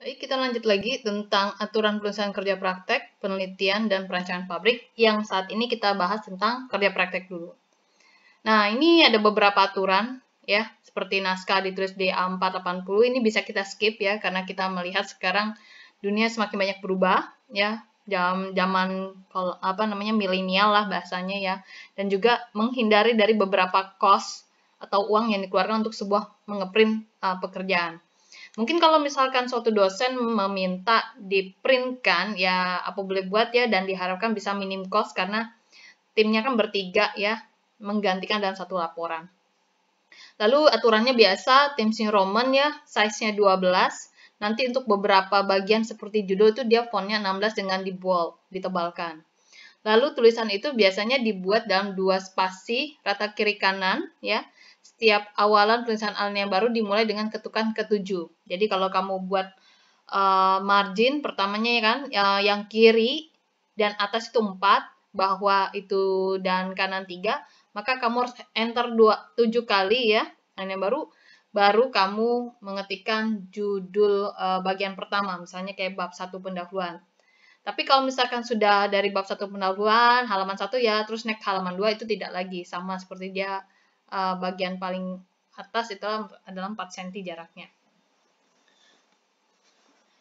Baik, kita lanjut lagi tentang aturan perusahaan kerja praktek, penelitian, dan perancangan pabrik yang saat ini kita bahas tentang kerja praktek dulu. Nah, ini ada beberapa aturan ya, seperti naskah ditulis di A480 ini bisa kita skip ya karena kita melihat sekarang dunia semakin banyak berubah ya, jam zaman apa namanya milenial lah bahasanya ya dan juga menghindari dari beberapa cost atau uang yang dikeluarkan untuk sebuah mengeprint uh, pekerjaan. Mungkin kalau misalkan suatu dosen meminta diprintkan ya apa boleh buat ya dan diharapkan bisa minim cost karena timnya kan bertiga ya menggantikan dalam satu laporan. Lalu aturannya biasa, tim Roman ya, size-nya 12. Nanti untuk beberapa bagian seperti judul itu dia fontnya 16 dengan di bold, ditebalkan. Lalu tulisan itu biasanya dibuat dalam dua spasi rata kiri kanan ya setiap awalan penulisan alinea baru dimulai dengan ketukan ketujuh. Jadi kalau kamu buat uh, margin pertamanya ya kan uh, yang kiri dan atas itu 4, bahwa itu dan kanan 3, maka kamu harus enter 2 7 kali ya. Alinea baru baru kamu mengetikkan judul uh, bagian pertama, misalnya kayak bab 1 pendahuluan. Tapi kalau misalkan sudah dari bab 1 pendahuluan, halaman 1 ya, terus naik halaman 2 itu tidak lagi sama seperti dia uh, bagian paling atas itu adalah 4 cm jaraknya.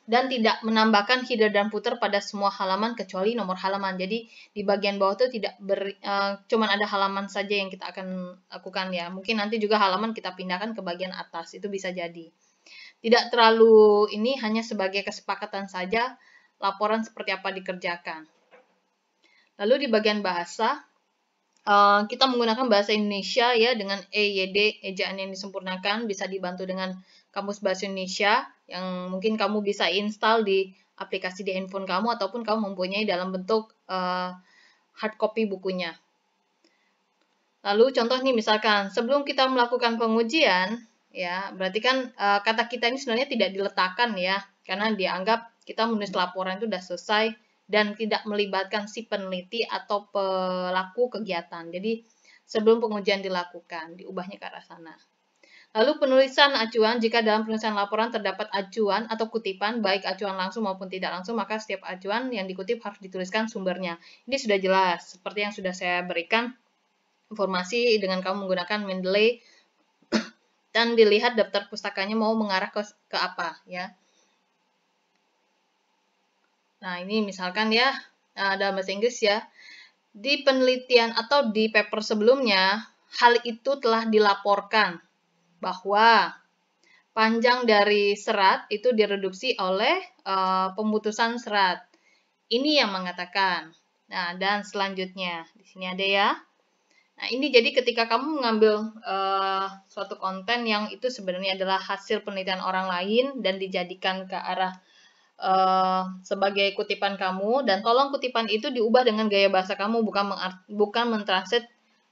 Dan tidak menambahkan header dan footer pada semua halaman kecuali nomor halaman. Jadi di bagian bawah itu tidak ber, uh, cuman ada halaman saja yang kita akan lakukan ya. Mungkin nanti juga halaman kita pindahkan ke bagian atas, itu bisa jadi. Tidak terlalu ini hanya sebagai kesepakatan saja laporan seperti apa dikerjakan. Lalu di bagian bahasa, Eh, kita menggunakan bahasa Indonesia ya dengan EYD ejaan yang disempurnakan bisa dibantu dengan kamus bahasa Indonesia yang mungkin kamu bisa install di aplikasi di handphone kamu ataupun kamu mempunyai dalam bentuk uh, hard copy bukunya. Lalu contoh nih misalkan sebelum kita melakukan pengujian ya berarti kan uh, kata kita ini sebenarnya tidak diletakkan ya karena dianggap kita menulis laporan itu sudah selesai dan tidak melibatkan si peneliti atau pelaku kegiatan. Jadi sebelum pengujian dilakukan, diubahnya ke arah sana. Lalu penulisan acuan, jika dalam penulisan laporan terdapat acuan atau kutipan, baik acuan langsung maupun tidak langsung, maka setiap acuan yang dikutip harus dituliskan sumbernya. Ini sudah jelas, seperti yang sudah saya berikan informasi dengan kamu menggunakan Mendeley, dan dilihat daftar pustakanya mau mengarah ke, ke apa. ya. Nah, ini misalkan ya, eh, dalam bahasa Inggris ya, di penelitian atau di paper sebelumnya, hal itu telah dilaporkan bahwa panjang dari serat itu direduksi oleh uh, pemutusan serat. Ini yang mengatakan. Nah, dan selanjutnya, di sini ada ya. Nah, ini jadi ketika kamu mengambil uh, suatu konten yang itu sebenarnya adalah hasil penelitian orang lain dan dijadikan ke arah Eh, sebagai kutipan kamu dan tolong kutipan itu diubah dengan gaya bahasa kamu bukan mengart bukan mentranslate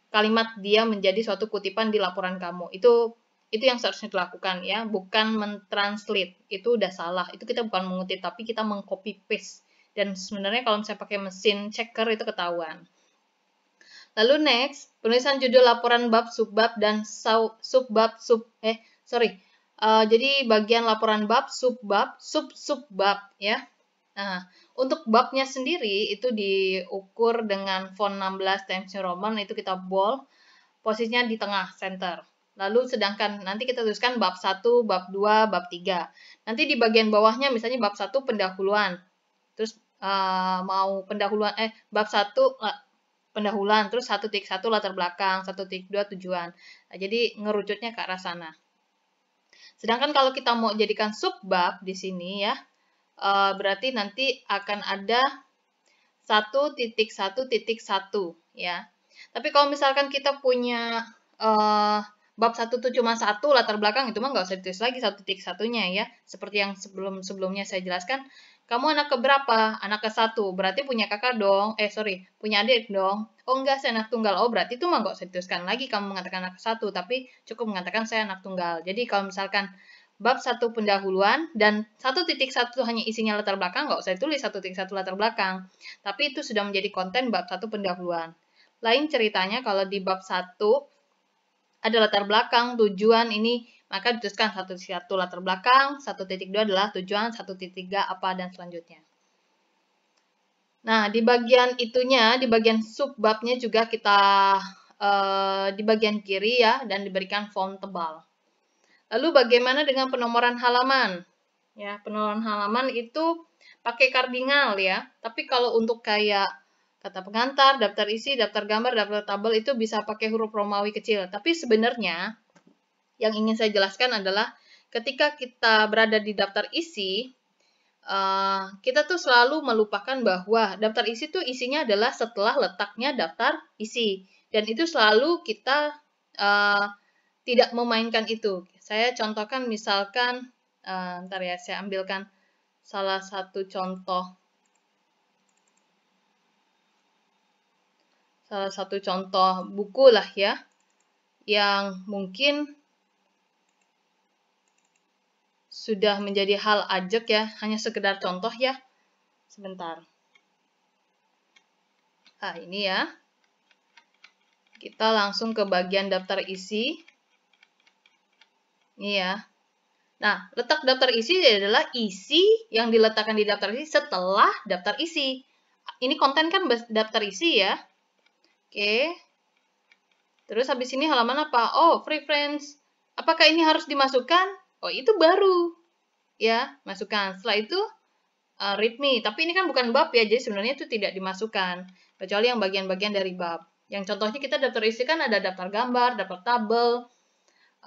kalimat dia menjadi suatu kutipan di laporan kamu. Itu itu yang seharusnya dilakukan ya, bukan mentranslate. Itu udah salah. Itu kita bukan mengutip tapi kita mengcopy paste. Dan sebenarnya kalau misalnya pakai mesin checker itu ketahuan. Lalu next, penulisan judul laporan bab, subbab dan subbab sub eh sorry, Uh, jadi bagian laporan bab, subbab, sub sub bab ya. Nah, untuk babnya sendiri itu diukur dengan font 16 Times New Roman itu kita bold, posisinya di tengah, center. Lalu sedangkan nanti kita tuliskan bab 1, bab 2, bab 3. Nanti di bagian bawahnya misalnya bab 1 pendahuluan. Terus uh, mau pendahuluan eh bab 1 eh, pendahuluan, terus 1.1 latar belakang, 1.2 tujuan. Nah, jadi ngerucutnya ke arah sana. Sedangkan kalau kita mau jadikan subbab di sini ya, eh, berarti nanti akan ada 1.1.1 ya. Tapi kalau misalkan kita punya uh, bab satu itu cuma satu latar belakang itu mah nggak usah ditulis lagi satu titik satunya ya seperti yang sebelum sebelumnya saya jelaskan kamu anak keberapa? Anak ke satu, berarti punya kakak dong. Eh, sorry, punya adik dong. Oh enggak, saya anak tunggal. Oh, berarti itu mah nggak usah dituliskan lagi kamu mengatakan anak ke satu, tapi cukup mengatakan saya anak tunggal. Jadi kalau misalkan bab satu pendahuluan dan satu titik satu hanya isinya latar belakang nggak usah ditulis satu titik satu latar belakang tapi itu sudah menjadi konten bab satu pendahuluan lain ceritanya kalau di bab satu ada latar belakang tujuan ini maka dituliskan 1.1 latar belakang, 1.2 adalah tujuan, 1.3 apa, dan selanjutnya. Nah, di bagian itunya, di bagian subbabnya juga kita eh, di bagian kiri ya, dan diberikan font tebal. Lalu bagaimana dengan penomoran halaman? Ya, penomoran halaman itu pakai kardinal ya, tapi kalau untuk kayak kata pengantar, daftar isi, daftar gambar, daftar tabel itu bisa pakai huruf Romawi kecil. Tapi sebenarnya yang ingin saya jelaskan adalah ketika kita berada di daftar isi, eh, kita tuh selalu melupakan bahwa daftar isi itu isinya adalah setelah letaknya daftar isi. Dan itu selalu kita eh, tidak memainkan itu. Saya contohkan misalkan, uh, ntar ya saya ambilkan salah satu contoh. Salah satu contoh buku lah ya, yang mungkin sudah menjadi hal ajek ya, hanya sekedar contoh ya. Sebentar. Nah, ini ya. Kita langsung ke bagian daftar isi. Ini ya. Nah, letak daftar isi adalah isi yang diletakkan di daftar isi setelah daftar isi. Ini konten kan daftar isi ya. Oke. Terus habis ini halaman apa? Oh, preference. Apakah ini harus dimasukkan? Oh, itu baru. Ya, masukkan. Setelah itu uh, eh, read me. Tapi ini kan bukan bab ya, jadi sebenarnya itu tidak dimasukkan. Kecuali yang bagian-bagian dari bab. Yang contohnya kita daftar isi kan ada daftar gambar, daftar tabel,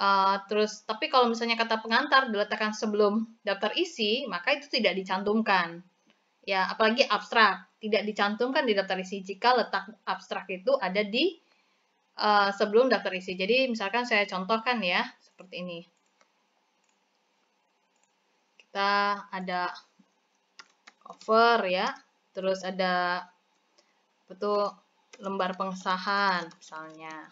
uh, terus tapi kalau misalnya kata pengantar diletakkan sebelum daftar isi, maka itu tidak dicantumkan. Ya, apalagi abstrak tidak dicantumkan di daftar isi jika letak abstrak itu ada di uh, sebelum daftar isi. Jadi misalkan saya contohkan ya seperti ini kita ada cover ya terus ada betul lembar pengesahan misalnya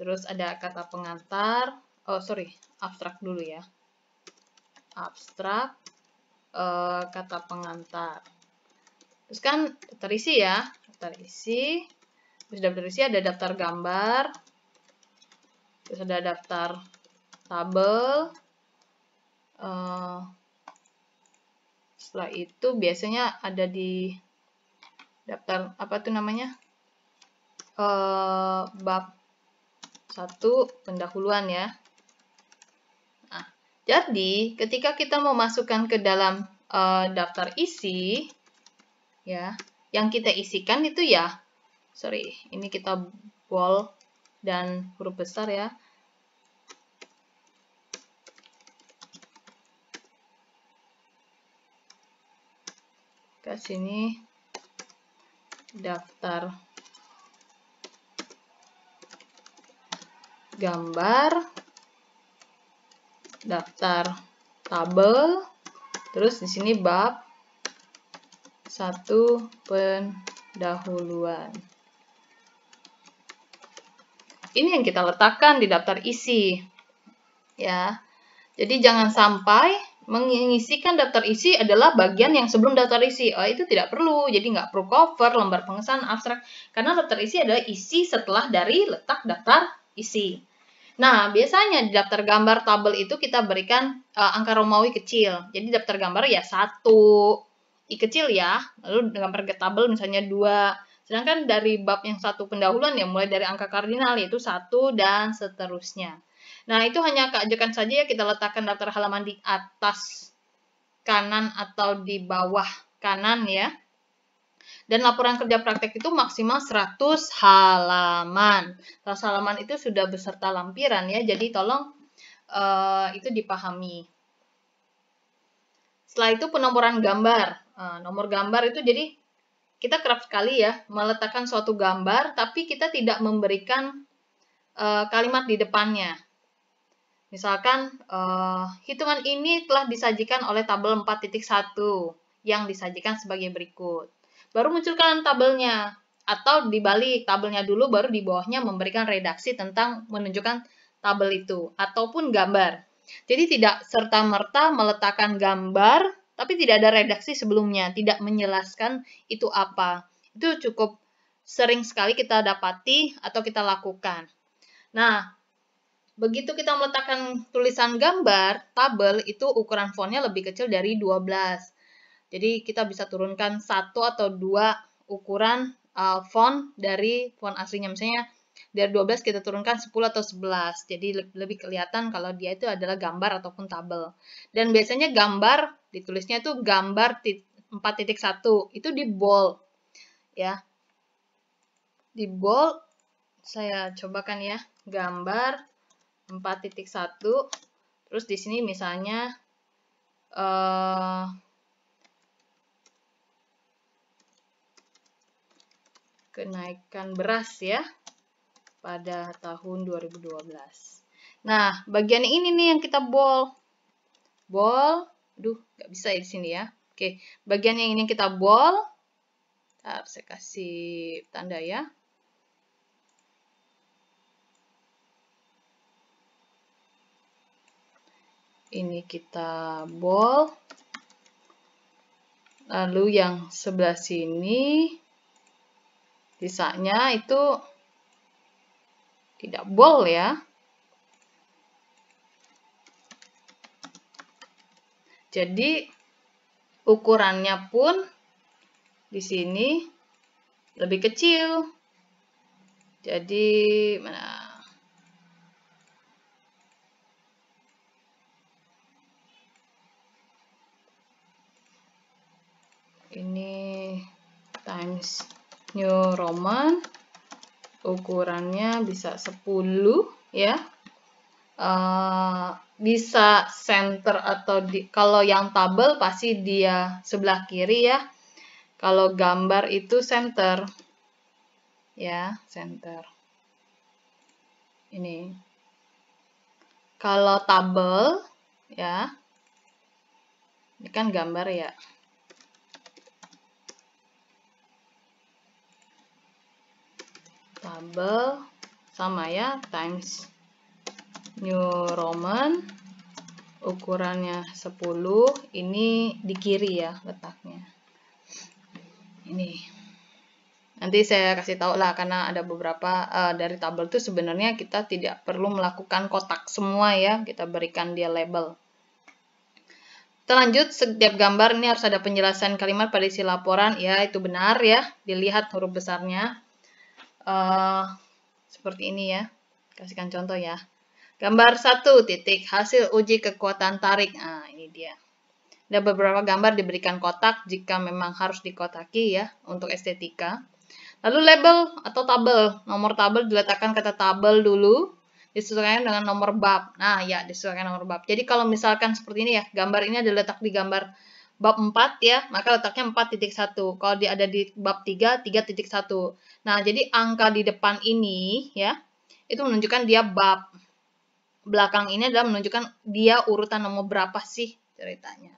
terus ada kata pengantar oh sorry abstrak dulu ya abstrak eh, kata pengantar terus kan terisi ya terisi, terus daftar ada daftar gambar terus ada daftar tabel Eh, setelah itu biasanya ada di daftar apa tuh namanya uh, bab satu pendahuluan ya nah, jadi ketika kita mau masukkan ke dalam uh, daftar isi ya yang kita isikan itu ya sorry ini kita bol dan huruf besar ya ke sini daftar gambar daftar tabel terus di sini bab satu pendahuluan ini yang kita letakkan di daftar isi ya jadi jangan sampai Mengisikan daftar isi adalah bagian yang sebelum daftar isi. Oh, itu tidak perlu, jadi nggak perlu cover, lembar pengesan, abstrak. Karena daftar isi adalah isi setelah dari letak daftar isi. Nah, biasanya di daftar gambar tabel itu kita berikan uh, angka Romawi kecil. Jadi daftar gambar ya satu i kecil ya, lalu gambar tabel misalnya dua. Sedangkan dari bab yang satu pendahuluan ya mulai dari angka kardinal yaitu satu dan seterusnya. Nah, itu hanya keajekan saja ya kita letakkan daftar halaman di atas kanan atau di bawah kanan ya. Dan laporan kerja praktek itu maksimal 100 halaman. 100 halaman itu sudah beserta lampiran ya, jadi tolong uh, itu dipahami. Setelah itu penomoran gambar. Uh, nomor gambar itu jadi kita kerap sekali ya meletakkan suatu gambar tapi kita tidak memberikan uh, kalimat di depannya. Misalkan uh, hitungan ini telah disajikan oleh tabel 4.1 yang disajikan sebagai berikut. Baru munculkan tabelnya atau dibalik tabelnya dulu baru di bawahnya memberikan redaksi tentang menunjukkan tabel itu ataupun gambar. Jadi tidak serta-merta meletakkan gambar tapi tidak ada redaksi sebelumnya, tidak menjelaskan itu apa. Itu cukup sering sekali kita dapati atau kita lakukan. Nah, Begitu kita meletakkan tulisan gambar, tabel, itu ukuran fontnya lebih kecil dari 12. Jadi kita bisa turunkan satu atau dua ukuran eh, font dari font aslinya. Misalnya dari 12 kita turunkan 10 atau 11. Jadi lebih kelihatan kalau dia itu adalah gambar ataupun tabel. Dan biasanya gambar ditulisnya itu gambar 4.1 itu di bold ya. Di bold saya cobakan ya gambar 4.1 terus di sini misalnya eh, kenaikan beras ya pada tahun 2012. Nah, bagian ini nih yang kita bol. Bol, duh nggak bisa ya di sini ya. Oke, bagian yang ini kita bol. Bentar, saya kasih tanda ya. ini kita bol. Lalu yang sebelah sini sisanya itu tidak bol ya. Jadi ukurannya pun di sini lebih kecil. Jadi mana Times New Roman ukurannya bisa 10 ya uh, bisa center atau di, kalau yang tabel pasti dia sebelah kiri ya kalau gambar itu center ya center ini kalau tabel ya ini kan gambar ya Tabel sama ya times New Roman ukurannya 10 ini di kiri ya letaknya ini nanti saya kasih tahu lah karena ada beberapa uh, dari tabel itu sebenarnya kita tidak perlu melakukan kotak semua ya kita berikan dia label kita setiap gambar ini harus ada penjelasan kalimat pada isi laporan ya itu benar ya dilihat huruf besarnya uh, seperti ini ya. Kasihkan contoh ya. Gambar satu titik hasil uji kekuatan tarik. Nah, ini dia. Ada beberapa gambar diberikan kotak jika memang harus dikotaki ya untuk estetika. Lalu label atau tabel, nomor tabel diletakkan kata tabel dulu disesuaikan dengan nomor bab. Nah, ya disesuaikan nomor bab. Jadi kalau misalkan seperti ini ya, gambar ini ada letak di gambar bab 4 ya, maka letaknya 4.1. Kalau dia ada di bab 3, 3.1. Nah, jadi angka di depan ini ya, itu menunjukkan dia bab. Belakang ini adalah menunjukkan dia urutan nomor berapa sih ceritanya.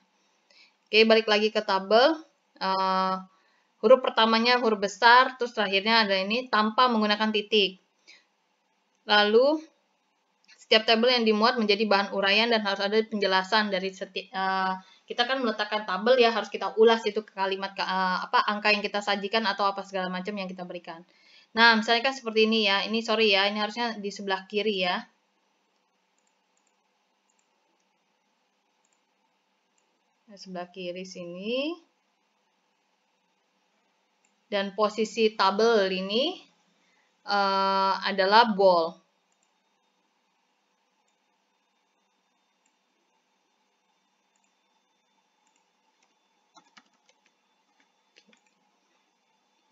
Oke, balik lagi ke tabel. Uh, huruf pertamanya huruf besar, terus terakhirnya ada ini tanpa menggunakan titik. Lalu, setiap tabel yang dimuat menjadi bahan uraian dan harus ada penjelasan dari setiap... Uh, eh, kita kan meletakkan tabel ya harus kita ulas itu ke kalimat ke, uh, apa angka yang kita sajikan atau apa segala macam yang kita berikan. Nah, misalnya kan seperti ini ya. Ini sorry ya, ini harusnya di sebelah kiri ya. Nah, sebelah kiri sini. Dan posisi tabel ini uh, adalah ball.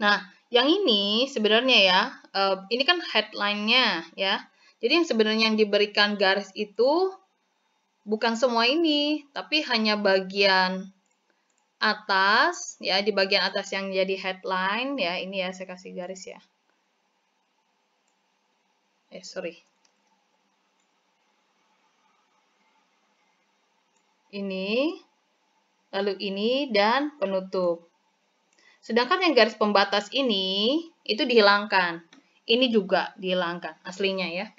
Nah, yang ini sebenarnya ya, eh, ini kan headline-nya ya. Jadi yang sebenarnya yang diberikan garis itu bukan semua ini, tapi hanya bagian atas ya, di bagian atas yang jadi headline ya. Ini ya saya kasih garis ya. Eh, sorry. Ini, lalu ini, dan penutup. Sedangkan yang garis pembatas ini, itu dihilangkan. Ini juga dihilangkan aslinya ya.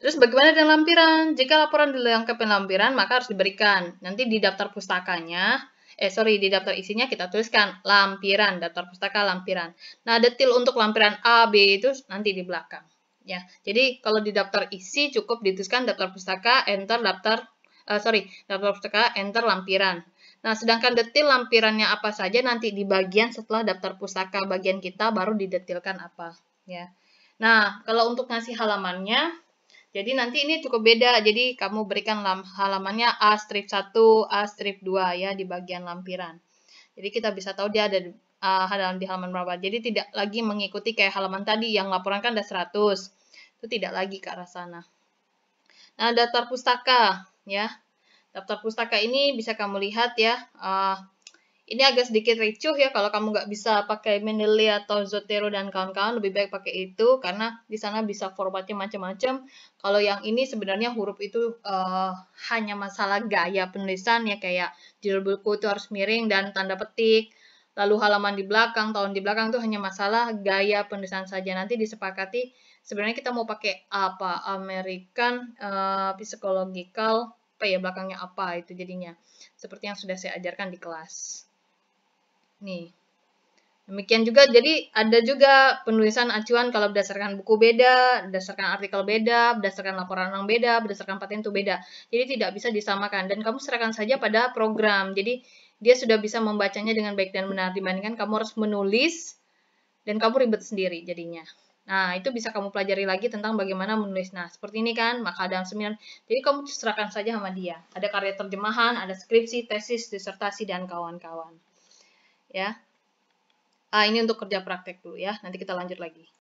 Terus bagaimana dengan lampiran? Jika laporan dilengkapi lampiran, maka harus diberikan. Nanti di daftar pustakanya, eh sorry, di daftar isinya kita tuliskan lampiran, daftar pustaka lampiran. Nah, detail untuk lampiran A, B itu nanti di belakang. Ya, jadi kalau di daftar isi cukup dituliskan daftar pustaka, enter daftar, uh, sorry, daftar pustaka, enter lampiran. Nah, sedangkan detil lampirannya apa saja nanti di bagian setelah daftar pusaka bagian kita baru didetilkan apa ya. Nah, kalau untuk ngasih halamannya, jadi nanti ini cukup beda. Jadi kamu berikan halamannya A strip 1, A strip 2 ya di bagian lampiran. Jadi kita bisa tahu dia ada di, uh, dalam di halaman berapa. Jadi tidak lagi mengikuti kayak halaman tadi yang laporan kan ada 100. Itu tidak lagi ke arah sana. Nah, daftar pustaka ya. Daftar pustaka ini bisa kamu lihat ya. Uh, ini agak sedikit ricuh ya kalau kamu nggak bisa pakai Mendeley atau Zotero dan kawan-kawan lebih baik pakai itu karena di sana bisa formatnya macam-macam. Kalau yang ini sebenarnya huruf itu uh, hanya masalah gaya penulisan ya kayak judul buku itu harus miring dan tanda petik. Lalu halaman di belakang, tahun di belakang itu hanya masalah gaya penulisan saja. Nanti disepakati sebenarnya kita mau pakai apa? American uh, eh, Psychological apa ya belakangnya apa itu jadinya. Seperti yang sudah saya ajarkan di kelas. Nih. Demikian juga, jadi ada juga penulisan acuan kalau berdasarkan buku beda, berdasarkan artikel beda, berdasarkan laporan orang beda, berdasarkan paten itu beda. Jadi tidak bisa disamakan. Dan kamu serahkan saja pada program. Jadi dia sudah bisa membacanya dengan baik dan benar dibandingkan kamu harus menulis dan kamu ribet sendiri jadinya. Nah, itu bisa kamu pelajari lagi tentang bagaimana menulis. Nah, seperti ini kan, maka dalam seminar. Jadi kamu serahkan saja sama dia. Ada karya terjemahan, ada skripsi, tesis, disertasi, dan kawan-kawan. Ya. Ah, ini untuk kerja praktek dulu ya. Nanti kita lanjut lagi.